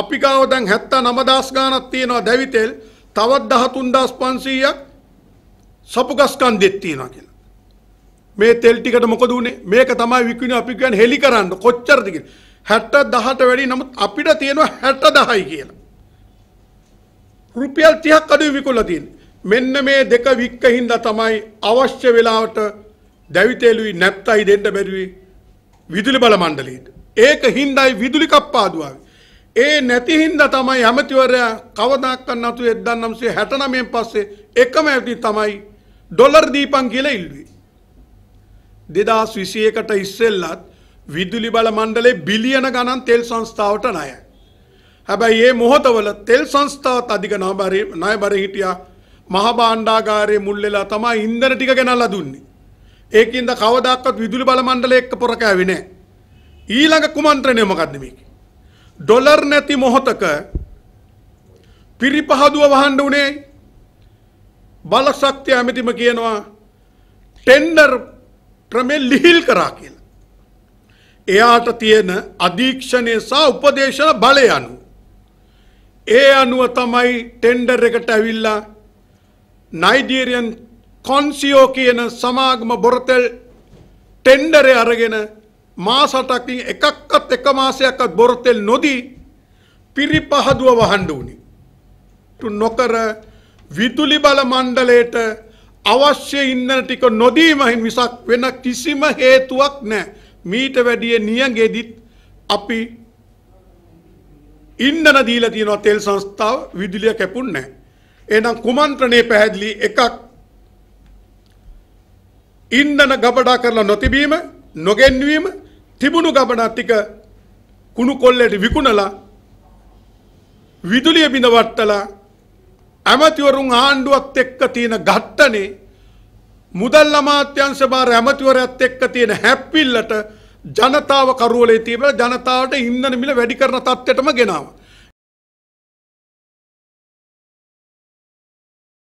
අපි ගාව දැන් 79000 ගානක් තියෙනවා දැවිතෙල්. තවත් 13500ක් සපුගස්කන්දෙත් තියෙනවා කියලා. මේ තෙල් ටිකට මොකද උනේ? මේක තමයි විකුණුවේ අපි කියන්නේ හෙලි කරන්න කොච්චරද කියලා. 60000ට වැඩි නමුත් අපිට තියෙනවා 60000යි කියලා. රුපියල් 30ක් අඩුයි විකුණලා තියෙන්නේ. මෙන්න මේ දෙක වික්ක හින්දා තමයි අවශ්‍ය වෙලාවට දැවිතෙලුයි නැත්තයි දෙන්න බැරිවි විදුලි බල මණ්ඩලයට. ඒක හින්දායි විදුලි කප්පාදුව ආවේ. ඒ නැති හින්දා තමයි ඇමතිවරයා කවදාකවත් නතු 1969න් පස්සේ එකම ඇති තමයි ඩොලර් දීපන් කියලා ඉල්ලුවේ 2021ට ඉස්සෙල්ලත් විදුලි බල මණ්ඩලේ බිලියන ගණන් තෙල් සංස්ථාවට ණය. හැබැයි මේ මොහොතවල තෙල් සංස්ථාවත් අධික ණයබරේ ණයබරේ හිටියා මහ භාණ්ඩාගාරයේ මුල් වෙලා තමයි ඉන්ධන ටික ගෙනල්ලා දුන්නේ. ඒකින්ද කවදාකවත් විදුලි බල මණ්ඩලය එක්ක පොර කෑවේ නැහැ. ඊළඟ කුමන්ත්‍රණය මොකද්ද මේකේ? ඩොලර් නැති මොහොතක පිරිපහදුව වහන්න උනේ බලශක්තිය ඇමතිම කියනවා ටෙන්ඩර් ක්‍රමේ ලිහිල් කරා කියලා. එයාට තියෙන අධීක්ෂණය සහ උපදේශන බලය අනුව ඒ අනුව තමයි ටෙන්ඩර් එකට ඇවිල්ලා නයිජීරියන් කොන්සියෝ කියන සමාගම බොරතෙල් ටෙන්ඩරේ අරගෙන මාස අටකින් එකක්වත් එක මාසයක්වත් බොරතෙල් නොදී පිරිපහදුව වහන්න උනේ. නොකර විදුලි බල මණ්ඩලයට අවශ්‍ය ඉන්ධන ටික නොදීම මිසක් වෙන කිසිම හේතුවක් නැහැ. මීට වැඩිය නියඟෙදිත් අපි ඉන්ධන දීලා තියෙනවා තෙල් සංස්ථාව විදුලිය කැපුන්නේ නැහැ. එහෙනම් කුමන්ත්‍රණේ පැහැදිලි එකක් ඉන්ධන ගබඩා කරලා නොතිබීම නොගෙන්වීම තිබුණු ගමනත් ටික කුණු කොල්ලට විකුණලා විදුලිය බිඳවට්ටලා ඇමතිවරුන් ආණ්ඩුවත් එක්ක තියෙන ගට්ටනේ මුදල් අමාත්‍යංශ භාර ඇමතිවරයත් එක්ක තියෙන හැප්පිල්ලට ජනතාව කරුවලේ තිබලා ජනතාවට ඉන්ධන මිල වැඩි කරන තත්ත්වයටම ගෙනාවා.